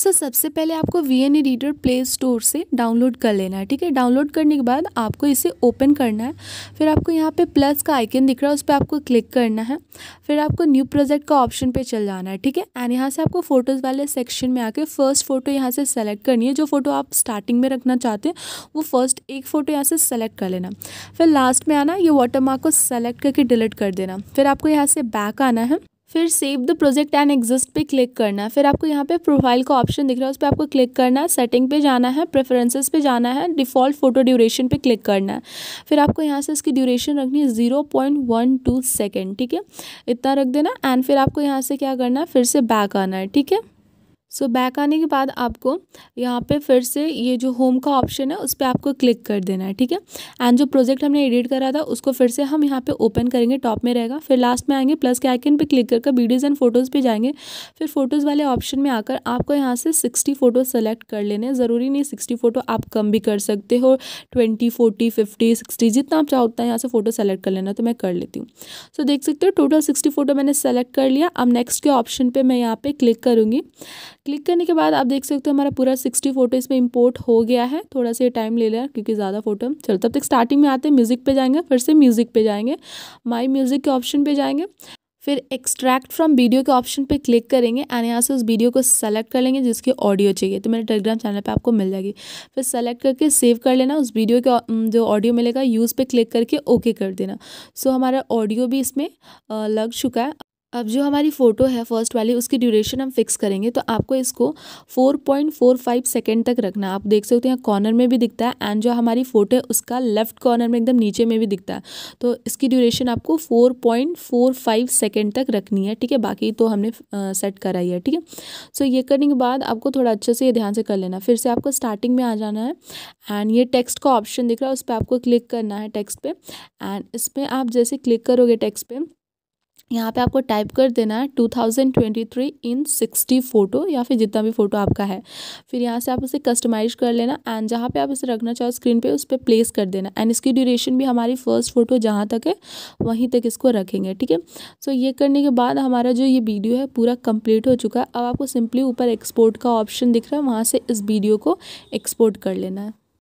sir सबसे पहले आपको V N reader play store से डाउनलोड कर लेना है ठीक है डाउनलोड करने के बाद आपको इसे ओपन करना है फिर आपको यहाँ पे प्लस का आइकन दिख रहा है उस पर आपको क्लिक करना है फिर आपको न्यू प्रोजेक्ट का ऑप्शन पे चल जाना है ठीक है एंड यहाँ से आपको फोटोज़ वाले सेक्शन में आके फर्स्ट फ़ोटो यहाँ से सेलेक्ट करनी है जो फ़ोटो आप स्टार्टिंग में रखना चाहते हैं वो फर्स्ट एक फ़ोटो यहाँ से सेलेक्ट कर लेना फिर लास्ट में आना ये वाटर मार्क को सेलेक्ट करके डिलीट कर देना फिर आपको यहाँ से बैक आना है फिर save the project and exist पे क्लिक करना है फिर आपको यहाँ पे प्रोफाइल का ऑप्शन दिख रहा है उस पर आपको क्लिक करना है सेटिंग पे जाना है प्रेफरेंसेस पे जाना है डिफ़ॉल्ट फोटो ड्यूरेशन पे क्लिक करना है फिर आपको यहाँ से इसकी ड्यूरेशन रखनी है zero point one two second ठीक है इतना रख देना एंड फिर आपको यहाँ से क्या करना है फिर से बैक आना है ठीक है सो so, बैक आने के बाद आपको यहाँ पे फिर से ये जो होम का ऑप्शन है उस पर आपको क्लिक कर देना है ठीक है एंड जो प्रोजेक्ट हमने एडिट करा था उसको फिर से हम यहाँ पे ओपन करेंगे टॉप में रहेगा फिर लास्ट में आएंगे प्लस के आइकन पे क्लिक करके वीडियोज़ एंड फोटोज़ पे जाएंगे फिर फोटोज़ वाले ऑप्शन में आकर आपको यहाँ से सिक्सटी फ़ोटो सेलेक्ट कर लेने ज़रूरी नहीं सिक्सटी फ़ोटो आप कम भी कर सकते हो ट्वेंटी फोर्टी फिफ्टी सिक्सटी जितना आप चाहो उतना यहाँ से फ़ोटो सेलेक्ट कर लेना तो मैं कर लेती हूँ सो देख सकते हो टोटल सिक्सटी फ़ोटो मैंने सेलेक्ट कर लिया अब नेक्स्ट के ऑप्शन पर मैं यहाँ पर क्लिक करूँगी क्लिक करने के बाद आप देख सकते हो हमारा पूरा सिक्सटी फोटो इसमें इम्पोर्ट हो गया है थोड़ा सा टाइम ले लिया क्योंकि ज़्यादा फोटो चलो तब तक स्टार्टिंग में आते हैं म्यूज़िक पे जाएंगे फिर से म्यूज़िक पे जाएंगे माई म्यूज़िक के ऑप्शन पे जाएंगे फिर एक्सट्रैक्ट फ्रॉम वीडियो के ऑप्शन पे क्लिक करेंगे एंड यहाँ से उस वीडियो को सेलेक्ट कर लेंगे जिसकी ऑडियो चाहिए तो मेरे टेलीग्राम चैनल पे आपको मिल जाएगी फिर सेलेक्ट करके सेव कर लेना उस वीडियो के जो ऑडियो मिलेगा यूज़ पे क्लिक करके ओके कर देना सो हमारा ऑडियो भी इसमें लग चुका है अब जो हमारी फ़ोटो है फर्स्ट वाली उसकी ड्यूरेशन हम फिक्स करेंगे तो आपको इसको 4.45 सेकेंड तक रखना आप देख सकते हैं कॉर्नर में भी दिखता है एंड जो हमारी फ़ोटो है उसका लेफ्ट कॉर्नर में एकदम नीचे में भी दिखता है तो इसकी ड्यूरेशन आपको 4.45 सेकेंड तक रखनी है ठीक है बाकी तो हमने सेट करा ही है ठीक है सो ये करने के बाद आपको थोड़ा अच्छे से ये ध्यान से कर लेना फिर से आपको स्टार्टिंग में आ जाना है एंड ये टेक्स्ट का ऑप्शन दिख रहा है उस पर आपको क्लिक करना है टेक्स्ट पर एंड इस पर आप जैसे क्लिक करोगे टेक्स्ट पर यहाँ पे आपको टाइप कर देना है two thousand twenty three in sixty photo या फिर जितना भी फ़ोटो आपका है फिर यहाँ से आप उसे कस्टमाइज कर लेना एंड जहाँ पे आप इसे रखना चाहो स्क्रीन पे उस पर प्लेस कर देना एंड इसकी ड्यूरेशन भी हमारी फ़र्स्ट फ़ोटो जहाँ तक है वहीं तक इसको रखेंगे ठीक है सो ये करने के बाद हमारा जो ये वीडियो है पूरा कम्प्लीट हो चुका है अब आपको सिंपली ऊपर एक्सपोर्ट का ऑप्शन दिख रहा है वहाँ से इस वीडियो को एक्सपोर्ट कर लेना है